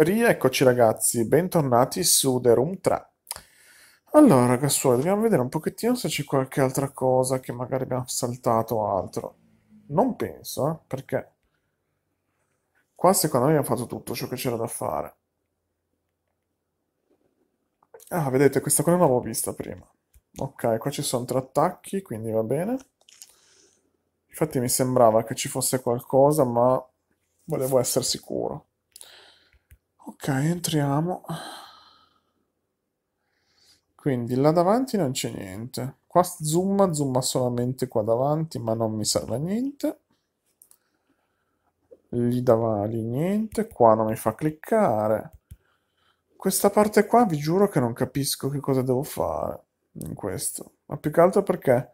Rieccoci ragazzi, bentornati su The Room 3. Allora, Gassuolo, dobbiamo vedere un pochettino se c'è qualche altra cosa che magari abbiamo saltato o altro. Non penso, eh, perché qua secondo me abbiamo fatto tutto ciò che c'era da fare. Ah, vedete, questa cosa non l'avevo vista prima. Ok, qua ci sono tre attacchi, quindi va bene. Infatti mi sembrava che ci fosse qualcosa, ma volevo essere sicuro ok entriamo quindi là davanti non c'è niente qua zoom zoom solamente qua davanti ma non mi serve a niente lì davanti niente qua non mi fa cliccare questa parte qua vi giuro che non capisco che cosa devo fare in questo ma più che altro perché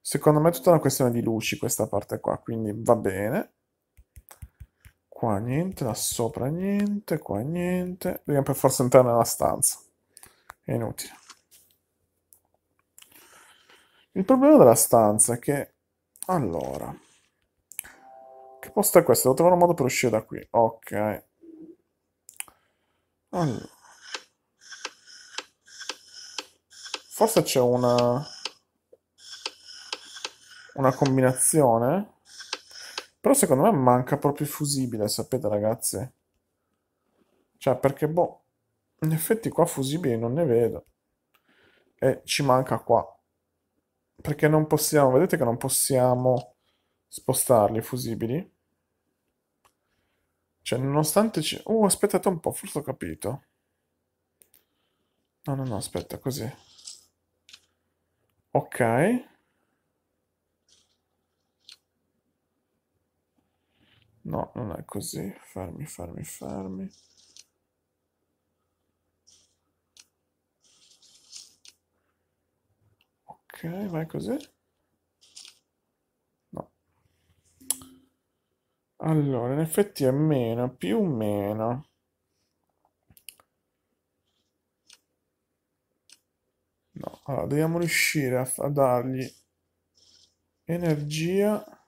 secondo me è tutta una questione di luci questa parte qua quindi va bene Qua niente, da sopra niente, qua niente. Dobbiamo per forza entrare nella stanza. È inutile. Il problema della stanza è che... Allora... Che posto è questo? Devo trovare un modo per uscire da qui. Ok. Allora. Forse c'è una... Una combinazione? Però secondo me manca proprio il fusibile, sapete ragazzi? Cioè, perché boh, in effetti qua fusibili non ne vedo. E ci manca qua. Perché non possiamo, vedete che non possiamo spostarli i fusibili? Cioè, nonostante ci... Uh, aspettate un po', forse ho capito. No, no, no, aspetta, così. Ok. No, non è così. Fermi, fermi, fermi. Ok, vai così. No. Allora, in effetti è meno, più o meno. No, allora, dobbiamo riuscire a, a dargli energia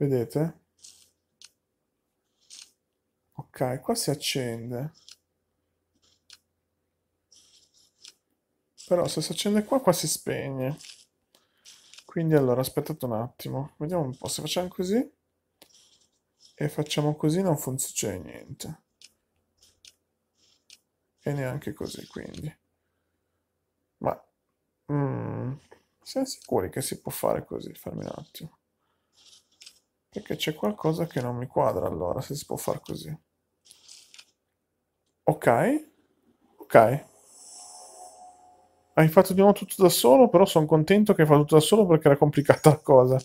vedete ok qua si accende però se si accende qua qua si spegne quindi allora aspettate un attimo vediamo un po' se facciamo così e facciamo così non funziona niente e neanche così quindi ma mm, siamo sicuri che si può fare così fermi un attimo perché c'è qualcosa che non mi quadra allora, se si può far così. Ok. Ok. Hai fatto di nuovo tutto da solo, però sono contento che hai fatto tutto da solo perché era complicata la cosa.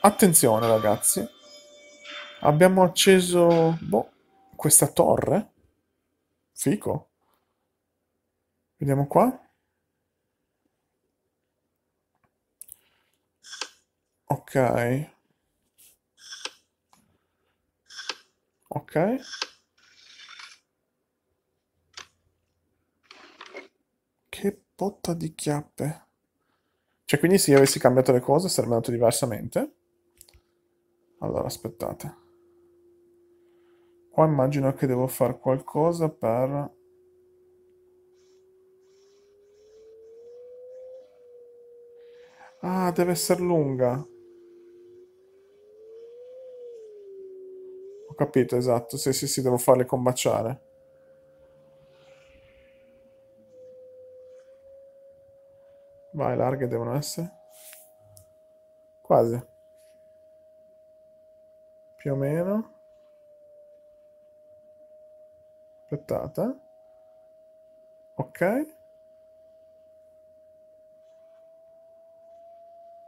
Attenzione ragazzi. Abbiamo acceso... Boh, questa torre? Fico. Vediamo qua. Ok. Ok. Che botta di chiappe. Cioè, quindi se io avessi cambiato le cose sarebbe andato diversamente. Allora, aspettate. Qua immagino che devo fare qualcosa per... Ah, deve essere lunga. Ho capito, esatto. Sì, sì, sì, devo farle combaciare. Vai, larghe devono essere. Quasi. Più o meno. Aspettate. Ok.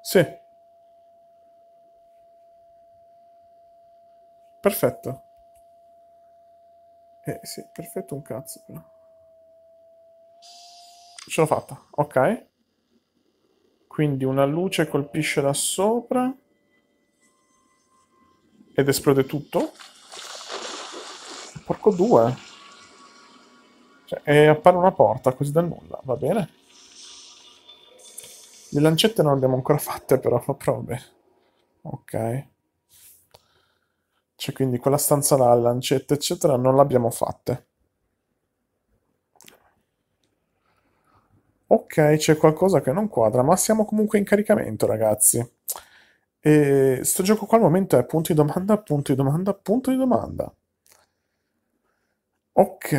Sì. Perfetto. Eh sì, perfetto un cazzo Ce l'ho fatta, ok. Quindi una luce colpisce da sopra. Ed esplode tutto. Porco due. Cioè, e appare una porta così da nulla, va bene? Le lancette non le abbiamo ancora fatte, però fa proprio Ok. Cioè, quindi quella stanza là, le lancette, eccetera, non l'abbiamo fatte. Ok, c'è qualcosa che non quadra, ma siamo comunque in caricamento, ragazzi. E sto gioco qua al momento è punto di domanda, punto di domanda, punto di domanda. Ok.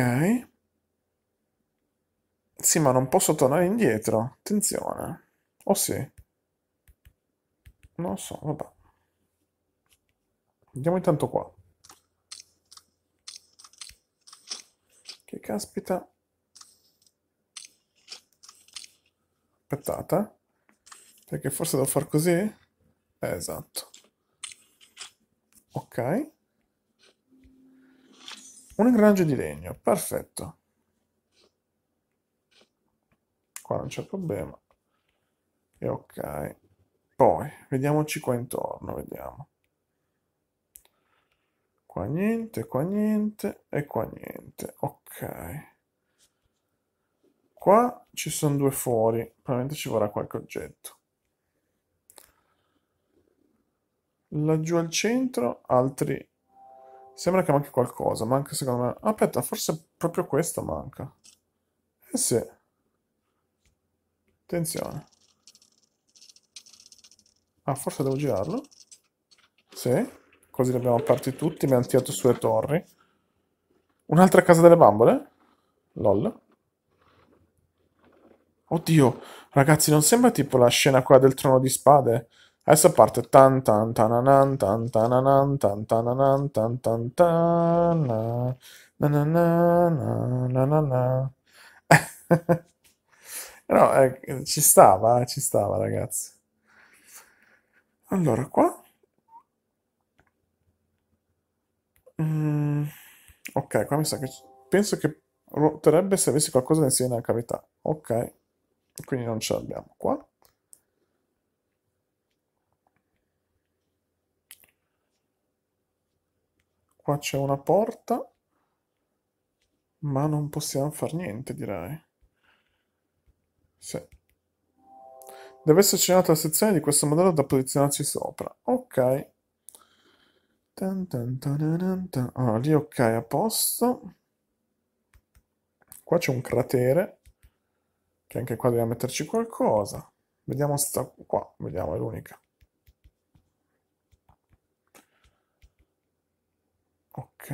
Sì, ma non posso tornare indietro. Attenzione. O oh, sì. Non so, vabbè. Andiamo intanto qua. Che caspita. Aspettate. Perché forse devo far così? Eh, esatto. Ok. Un ingranaggio di legno, perfetto. Qua non c'è problema. E ok. Poi, vediamoci qua intorno, vediamo qua niente, qua niente e qua niente. Ok. Qua ci sono due fori, probabilmente ci vorrà qualche oggetto. Laggiù al centro altri... Sembra che manchi qualcosa, manca secondo me... Aspetta, forse proprio questo manca. Eh sì. Attenzione. Ah, forse devo girarlo? Sì. Così li abbiamo aperti tutti, abbiamo tirato su le torri. Un'altra casa delle bambole? LOL. Oddio, ragazzi, non sembra tipo la scena quella del trono di spade? Adesso parte tan tan tananan tan tananan tan tananan tan tan tan na No, eh, ci stava, ci stava, ragazzi. Allora, qua Mm, ok, qua mi sa che... Penso che ruoterebbe se avessi qualcosa insieme inserire cavità. Ok, quindi non ce l'abbiamo qua. Qua c'è una porta, ma non possiamo far niente, direi. Sì. Deve esserci un'altra sezione di questo modello da posizionarci sopra. Ok. Allora, lì ok, a posto. Qua c'è un cratere, che anche qua dobbiamo metterci qualcosa. Vediamo sta qua, vediamo, è l'unica. Ok.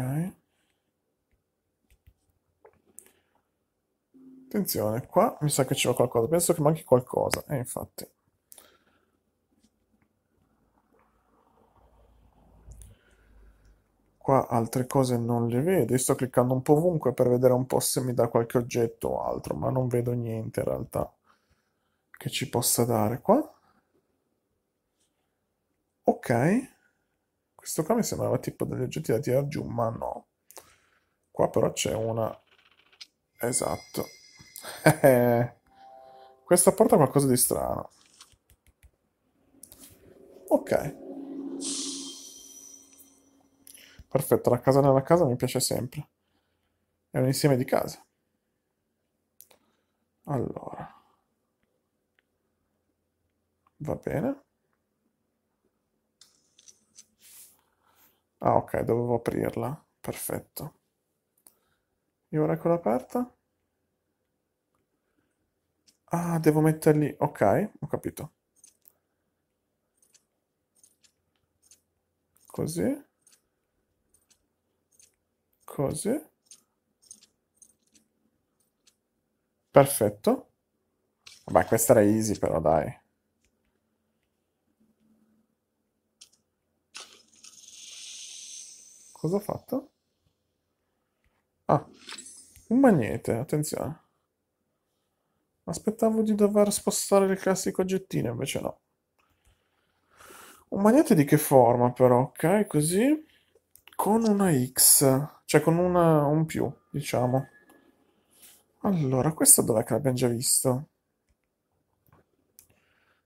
Attenzione, qua mi sa che c'è qualcosa, penso che manchi qualcosa, e eh, infatti. Qua altre cose non le vedo, Io sto cliccando un po' ovunque per vedere un po' se mi dà qualche oggetto o altro, ma non vedo niente in realtà che ci possa dare qua. Ok, questo qua mi sembrava tipo degli oggetti da tirare giù, ma no. Qua però c'è una... Esatto. Questa porta qualcosa di strano. Ok. Perfetto, la casa nella casa mi piace sempre. È un insieme di case. Allora. Va bene. Ah, ok, dovevo aprirla. Perfetto. E ora eccola aperta. Ah, devo metterli... Ok, ho capito. Così cose. Perfetto. Vabbè, questa era easy però, dai. Cosa ho fatto? Ah, un magnete, attenzione. Aspettavo di dover spostare il classico oggettino, invece no. Un magnete di che forma però? Ok, così. Con una X. Cioè con una, un più, diciamo. Allora, questo dov'è che l'abbiamo già visto?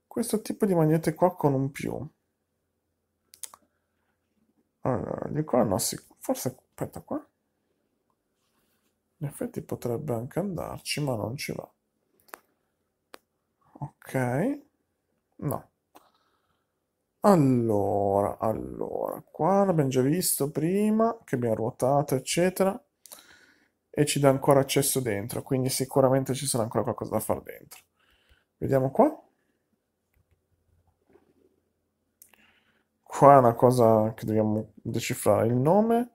Questo tipo di magnete qua con un più. Allora, di qua no, sì, forse, aspetta qua. In effetti potrebbe anche andarci, ma non ci va. Ok. No. Allora, allora, qua l'abbiamo già visto prima, che abbiamo ruotato, eccetera, e ci dà ancora accesso dentro, quindi sicuramente ci sarà ancora qualcosa da fare dentro. Vediamo qua. Qua è una cosa che dobbiamo decifrare. Il nome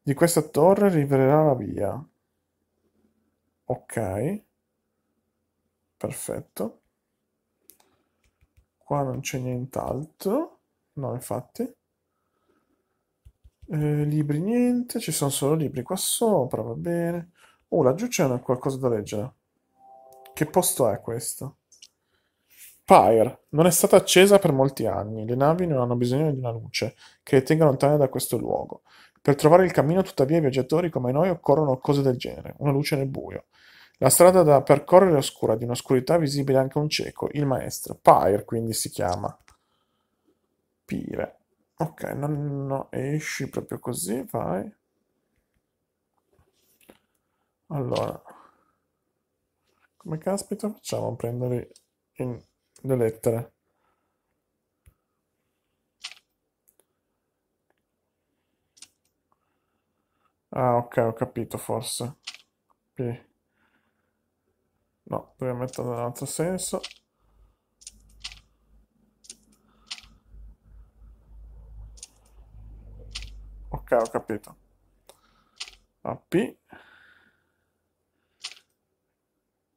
di questa torre rivelerà la via. Ok. Perfetto. Qua non c'è nient'altro. No, infatti. Eh, libri niente, ci sono solo libri qua sopra, va bene. Oh, laggiù c'è qualcosa da leggere. Che posto è questo? Pyre. Non è stata accesa per molti anni. Le navi non hanno bisogno di una luce che le tenga lontane da questo luogo. Per trovare il cammino, tuttavia, i viaggiatori come noi occorrono cose del genere, una luce nel buio. La strada da percorrere è oscura, di un'oscurità visibile anche un cieco, il maestro. Pyre, quindi si chiama. Pire. Ok, non no, esci proprio così, vai. Allora, come caspita facciamo a prendere le lettere? Ah, ok, ho capito forse. P. No, dobbiamo metterlo nell'altro senso. Ok, ho capito. AP.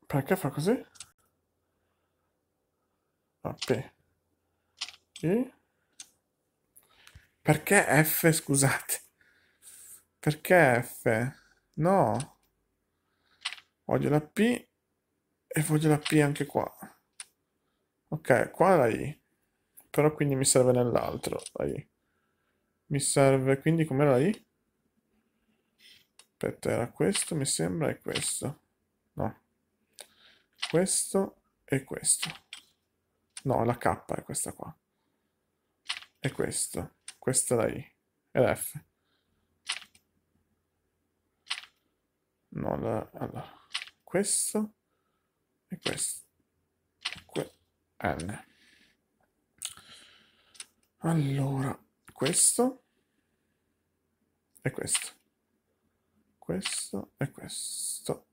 Perché fa così? AP. I. Perché F, scusate? Perché F? No. Voglio la P e voglio la P anche qua. Ok, qua la I. Però quindi mi serve nell'altro, la I. Mi serve quindi com'è la I? Aspetta, era questo, mi sembra, è questo. No. Questo e questo. No, la K è questa qua. E questo. Questa è la I. E la F. No, la... allora. Questo e questo L. Allora, questo e questo. Questo e questo.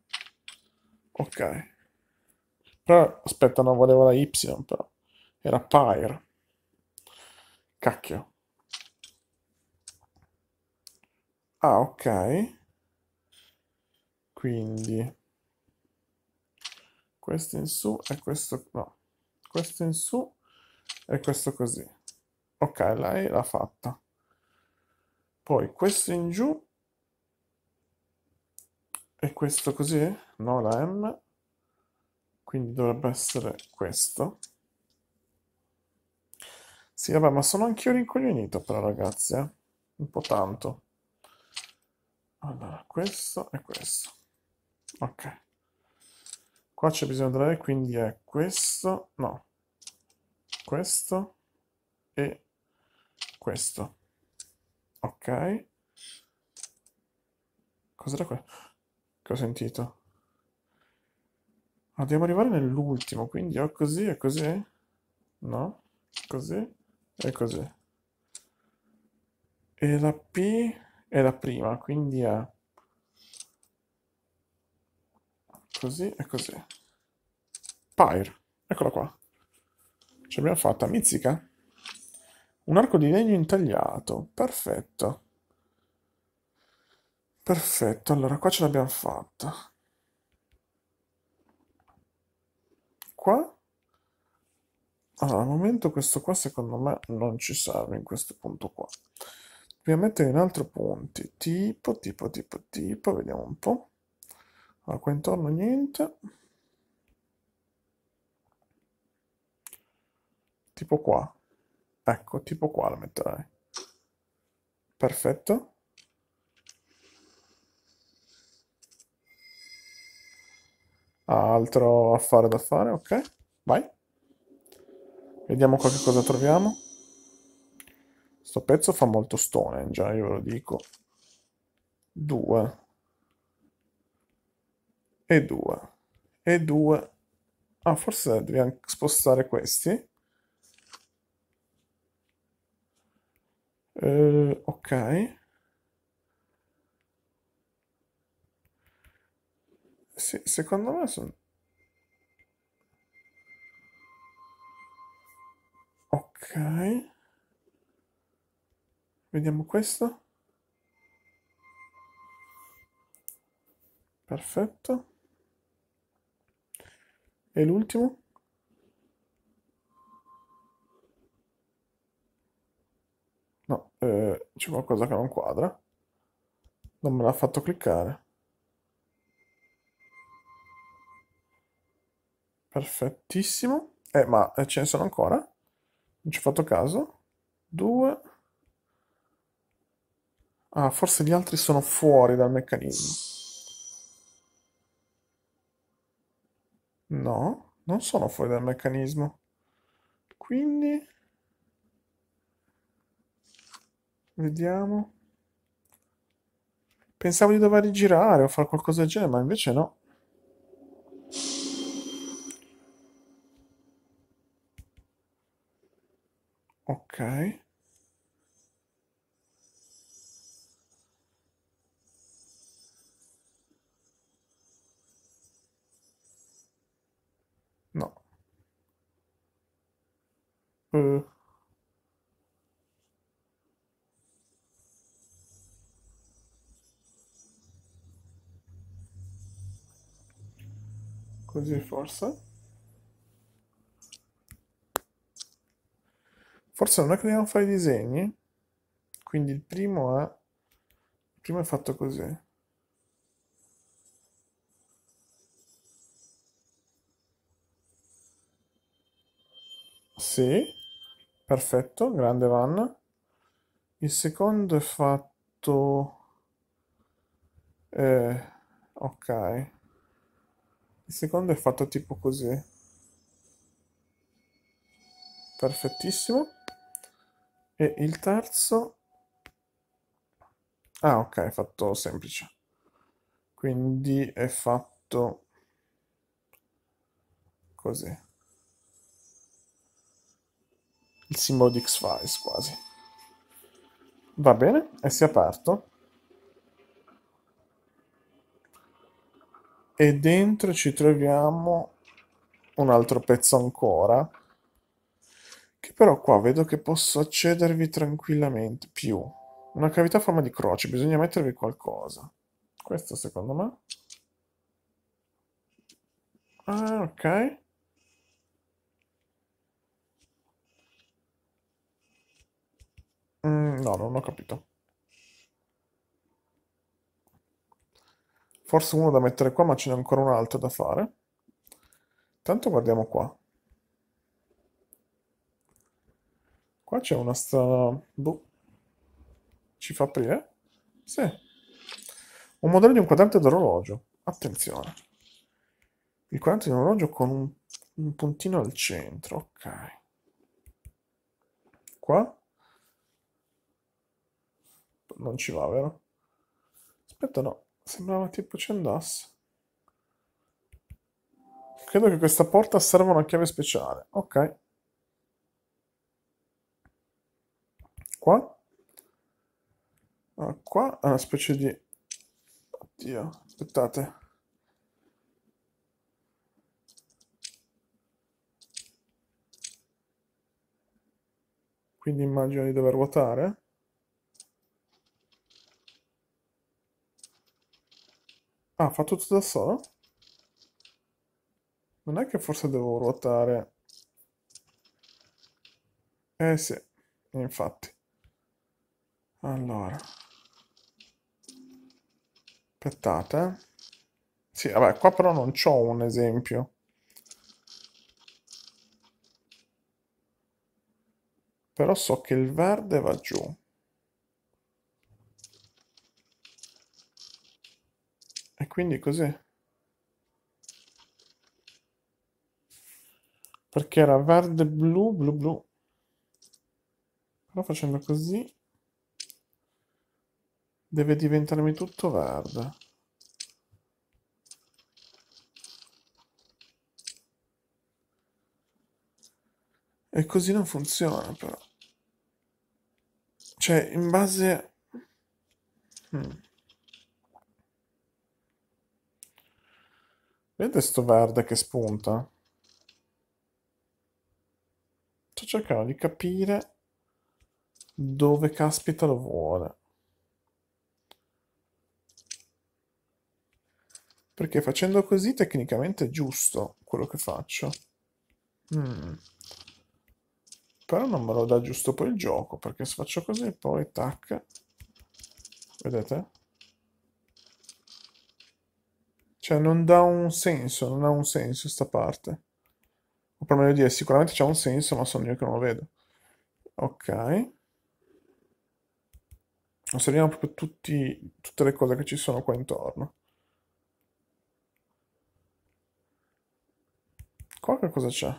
Ok. Però, aspetta, non volevo la Y, però. Era Pyre. Cacchio. Ah, ok. Quindi questo in su e questo no, questo in su e questo così. Ok, lei l'ha fatta. Poi questo in giù e questo così, no la M, quindi dovrebbe essere questo. Sì, vabbè, ma sono anch'io rincoglionito però, ragazzi, eh? Un po' tanto. Allora, questo e questo. Ok. Qua c'è bisogno di E, quindi è questo, no, questo e questo. Ok. Cos'era questo? Che ho sentito? Ah, dobbiamo arrivare nell'ultimo, quindi ho così e così? No? Così e così. E la P è la prima, quindi è... così e così. Pyre, eccola qua. Ci abbiamo fatta, mizzica. Un arco di legno intagliato, perfetto. Perfetto, allora qua ce l'abbiamo fatta. Qua? Allora, al momento questo qua secondo me non ci serve in questo punto qua. Dobbiamo mettere in altro punti, tipo, tipo, tipo, tipo, vediamo un po'. Allora, qua intorno niente. Tipo qua. Ecco, tipo qua la metterei. Perfetto. Altro affare da fare, ok. Vai. Vediamo qualche cosa troviamo. Sto pezzo fa molto stone, già, io ve lo dico. Due e 2 e 2 ah forse dobbiamo spostare questi uh, ok sì, secondo me sono ok vediamo questo perfetto e l'ultimo? No, eh, c'è qualcosa che non quadra. Non me l'ha fatto cliccare. Perfettissimo. Eh, ma eh, ce ne sono ancora? Non ci ho fatto caso. Due. Ah, forse gli altri sono fuori dal meccanismo. No, non sono fuori dal meccanismo. Quindi... Vediamo. Pensavo di dover rigirare o fare qualcosa del genere, ma invece no. Ok. Mm. Così forse. Forse non è che dobbiamo fare i disegni. Quindi il primo è... Il primo è fatto così. Sì. Perfetto, grande Van. Il secondo è fatto... Eh, ok. Il secondo è fatto tipo così. Perfettissimo. E il terzo... Ah, ok, è fatto semplice. Quindi è fatto così il simbolo di X-Files quasi. Va bene, e si è aperto. E dentro ci troviamo un altro pezzo ancora, che però qua vedo che posso accedervi tranquillamente. Più. Una cavità a forma di croce, bisogna mettervi qualcosa. Questo secondo me. Ah, ok. Mm, no, non ho capito. Forse uno da mettere qua, ma ce n'è ancora un altro da fare. Tanto guardiamo qua. Qua c'è una strana... Boh. Ci fa aprire? Sì. Un modello di un quadrante d'orologio. Attenzione. Il quadrante di un orologio con un, un puntino al centro. Ok. Qua? non ci va, vero? Aspetta, no. Sembrava tipo ci andasse. Credo che questa porta serva una chiave speciale. Ok. Qua? Ah, qua è ah, una specie di... Oddio, aspettate. Quindi immagino di dover ruotare. Ah, fa tutto da solo? Non è che forse devo ruotare. Eh sì, infatti. Allora. Aspettate. Eh. Sì, vabbè, qua però non c'ho un esempio. Però so che il verde va giù. quindi cos'è? Perché era verde, blu, blu, blu. Però facendo così deve diventarmi tutto verde. E così non funziona però. Cioè, in base... Hmm. Vedete sto verde che spunta? Sto cercando di capire dove caspita lo vuole. Perché facendo così tecnicamente è giusto quello che faccio. Mm. Però non me lo dà giusto poi il gioco, perché se faccio così poi tac. Vedete? Cioè non dà un senso, non ha un senso sta parte. O per meglio dire, sicuramente c'è un senso, ma sono io che non lo vedo. Ok. Osserviamo proprio tutti, tutte le cose che ci sono qua intorno. Qua che cosa c'è?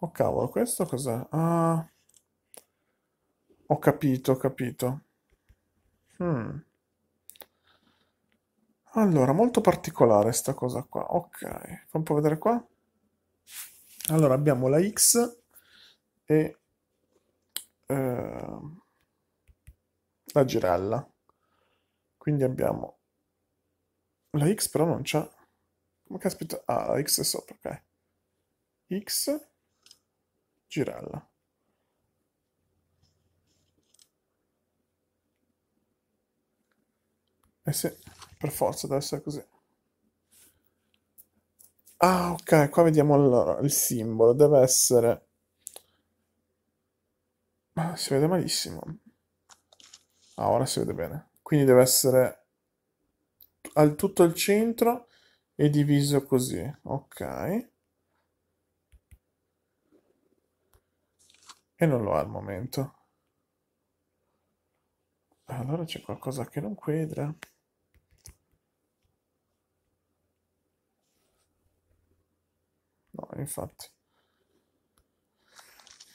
Oh cavolo, questo cos'è? Ah, ho capito, ho capito. Hmm. Allora, molto particolare sta cosa qua. Ok, fa un po' vedere qua. Allora, abbiamo la X e eh, la girella. Quindi abbiamo la X però non c'è. Ma caspita, ah, la X è sopra, ok. X, girella. E eh se... Per forza deve essere così. Ah, ok, qua vediamo allora il simbolo. Deve essere... si vede malissimo. Ah, ora si vede bene. Quindi deve essere al tutto il centro e diviso così. Ok. E non lo ha al momento. Allora c'è qualcosa che non quadra. infatti.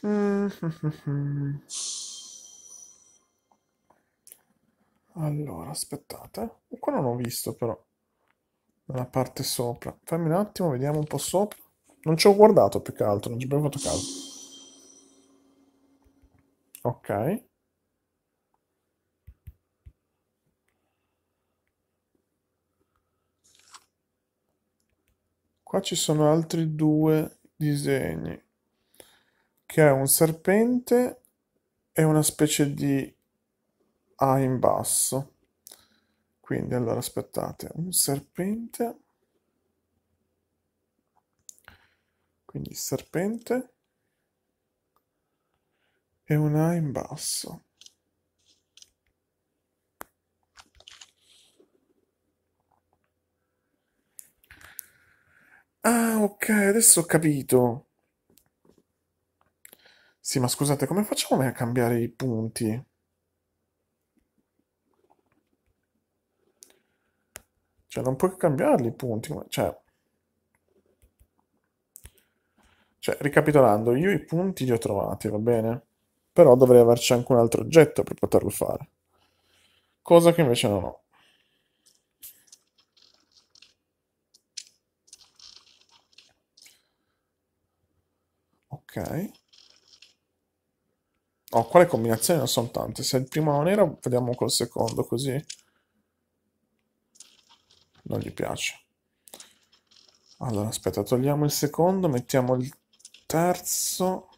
Allora, aspettate. Qua non ho visto però. Nella parte sopra. Fammi un attimo, vediamo un po' sopra. Non ci ho guardato più che altro, non ci abbiamo fatto caso. Ok. Qua ci sono altri due disegni, che è un serpente e una specie di A in basso. Quindi, allora, aspettate, un serpente, quindi serpente e un A in basso. Ah, ok, adesso ho capito. Sì, ma scusate, come facciamo a cambiare i punti? Cioè, non puoi cambiarli i punti, cioè... Cioè, ricapitolando, io i punti li ho trovati, va bene? Però dovrei averci anche un altro oggetto per poterlo fare. Cosa che invece non ho. Ok. Oh, quale combinazione? Non sono tante. Se il primo non era, vediamo col secondo, così. Non gli piace. Allora, aspetta, togliamo il secondo, mettiamo il terzo.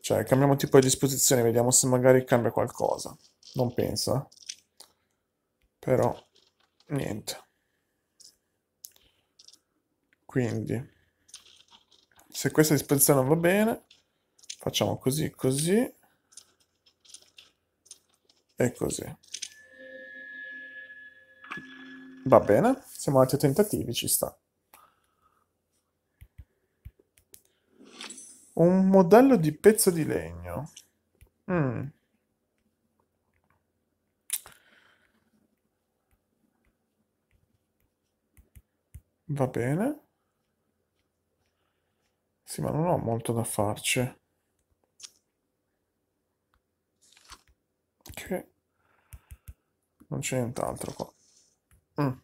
Cioè, cambiamo tipo di disposizione, vediamo se magari cambia qualcosa. Non pensa. Eh. Però, niente. Quindi se questa disposizione va bene, facciamo così, così e così. Va bene, siamo altri tentativi, ci sta. Un modello di pezzo di legno. Mm. Va bene. Sì, ma non ho molto da farci. Ok. Non c'è nient'altro qua. Mm.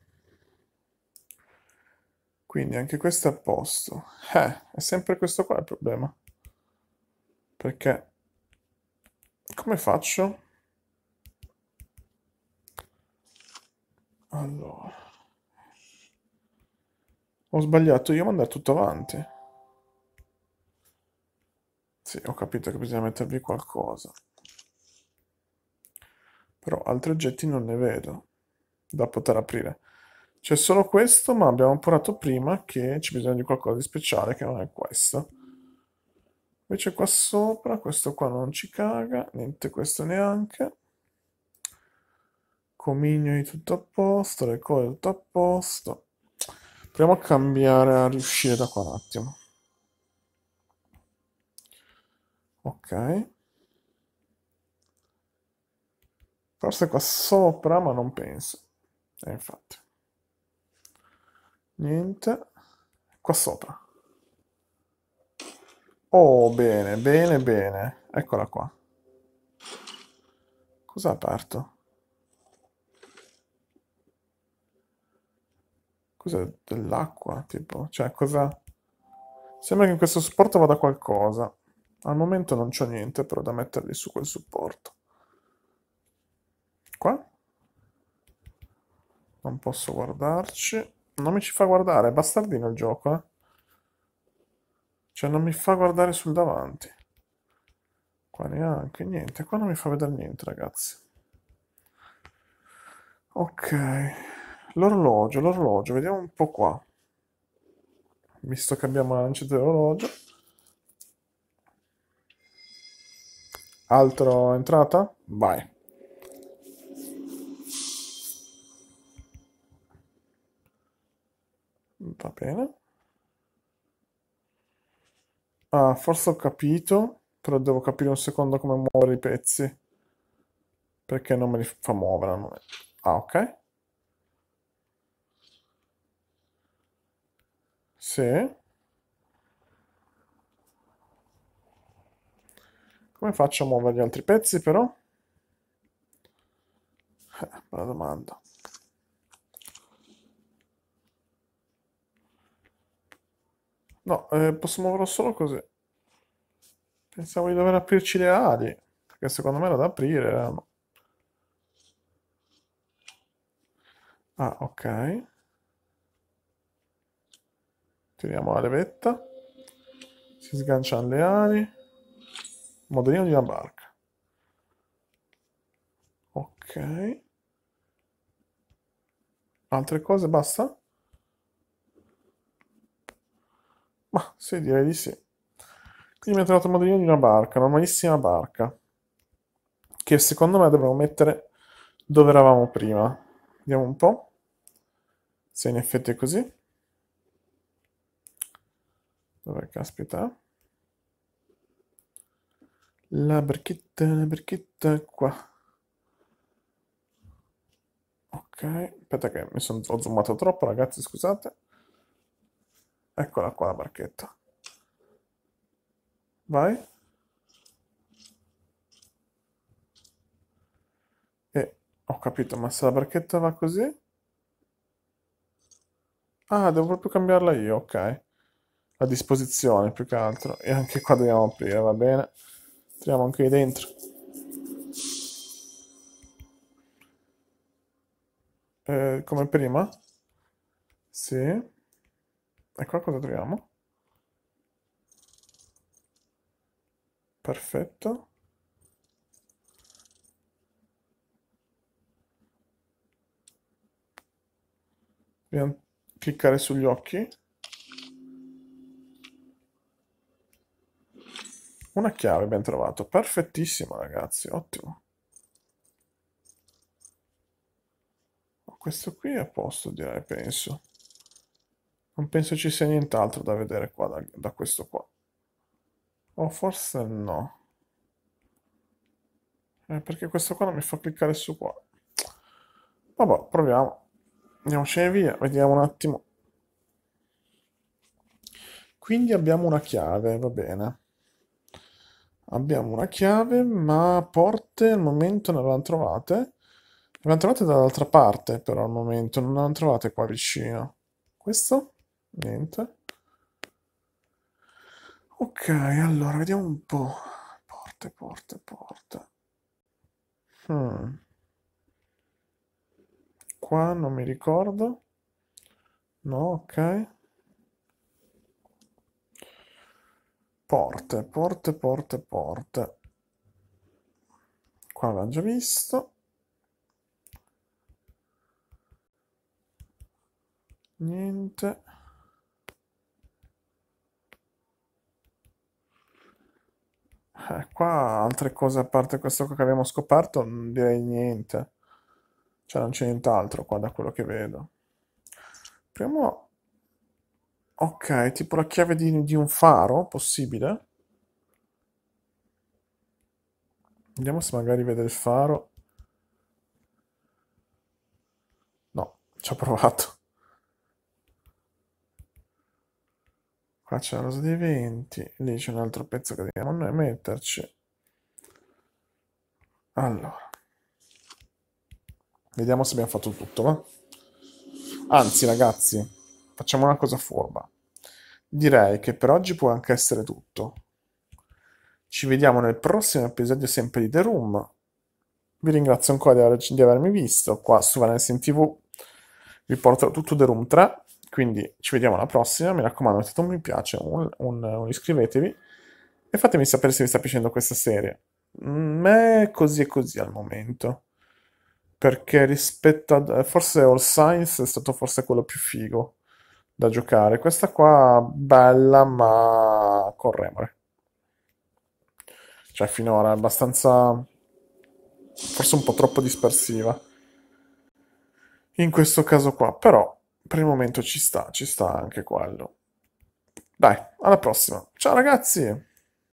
Quindi anche questo è a posto. Eh, è sempre questo qua il problema. Perché... Come faccio? Allora... Ho sbagliato io a mandare tutto avanti. Sì, ho capito che bisogna mettervi qualcosa. Però altri oggetti non ne vedo da poter aprire. C'è solo questo, ma abbiamo appurato prima che ci bisogna di qualcosa di speciale che non è questo. Invece qua sopra, questo qua non ci caga, niente questo neanche. Comignoli tutto a posto, le cose tutto a posto. Proviamo a cambiare, a riuscire da qua un attimo. ok forse qua sopra ma non penso e eh, infatti niente qua sopra oh bene bene bene eccola qua cosa aperto cos'è dell'acqua tipo cioè cosa sembra che in questo supporto vada qualcosa al momento non c'ho niente però da metterli su quel supporto. Qua? Non posso guardarci. Non mi ci fa guardare, è bastardino il gioco, eh. Cioè non mi fa guardare sul davanti. Qua neanche, niente. Qua non mi fa vedere niente, ragazzi. Ok. L'orologio, l'orologio. Vediamo un po' qua. Visto che abbiamo lanciato l'orologio. Altro entrata? Vai. Va bene. Ah, forse ho capito, però devo capire un secondo come muovere i pezzi. Perché non me li fa muovere al momento. Ah, ok. Sì. Come faccio a muovere gli altri pezzi però? Eh, bella domanda. No, eh, posso muoverlo solo così. Pensavo di dover aprirci le ali, perché secondo me era da aprire. Erano. Eh, ah, ok. Tiriamo la levetta. Si sganciano le ali modellino di una barca. Ok. Altre cose, basta? Ma sì, direi di sì. Quindi mi ha trovato il modellino di una barca, una malissima barca, che secondo me dovremmo mettere dove eravamo prima. Vediamo un po' se in effetti è così. Dove caspita? La barchetta, la barchetta qua. Ok, aspetta che mi sono zoomato troppo, ragazzi, scusate. Eccola qua la barchetta. Vai. E ho capito, ma se la barchetta va così? Ah, devo proprio cambiarla io, ok. La disposizione più che altro. E anche qua dobbiamo aprire, va bene. Entriamo anche dentro. Eh, come prima? Sì. E qua cosa troviamo? Perfetto. Dobbiamo cliccare sugli occhi. Una chiave, ben trovato. Perfettissimo, ragazzi. Ottimo. Questo qui è a posto, direi, penso. Non penso ci sia nient'altro da vedere qua, da, da questo qua. O forse no. Eh, perché questo qua non mi fa cliccare su qua. Vabbè, proviamo. Andiamocene via, vediamo un attimo. Quindi abbiamo una chiave, va bene. Abbiamo una chiave, ma porte al momento ne avevamo trovate. Ne avevamo trovate dall'altra parte, però al momento non ne avevamo trovate qua vicino. Questo? Niente. Ok, allora vediamo un po'. Porte, porte, porte. Hmm. Qua non mi ricordo. No, ok. porte, porte, porte, porte. Qua l'abbiamo già visto. Niente. Eh, qua altre cose a parte questo che abbiamo scoperto, non mm, direi niente. Cioè non c'è nient'altro qua da quello che vedo. Primo Ok, tipo la chiave di, di un faro, possibile? Vediamo se magari vede il faro. No, ci ho provato. Qua c'è la rosa dei venti, lì c'è un altro pezzo che dobbiamo noi metterci. Allora, vediamo se abbiamo fatto tutto, va? Anzi, ragazzi, Facciamo una cosa furba. Direi che per oggi può anche essere tutto. Ci vediamo nel prossimo episodio sempre di The Room. Vi ringrazio ancora di, aver, di avermi visto qua su Valencia TV. Vi porterò tutto The Room 3, quindi ci vediamo alla prossima. Mi raccomando, mettete un mi piace, un, un, un iscrivetevi e fatemi sapere se vi sta piacendo questa serie. Mm, è così e così al momento perché rispetto a forse All Science è stato forse quello più figo da giocare. Questa qua bella ma con remore. Cioè finora è abbastanza... forse un po' troppo dispersiva. In questo caso qua, però per il momento ci sta, ci sta anche quello. Dai, alla prossima. Ciao ragazzi!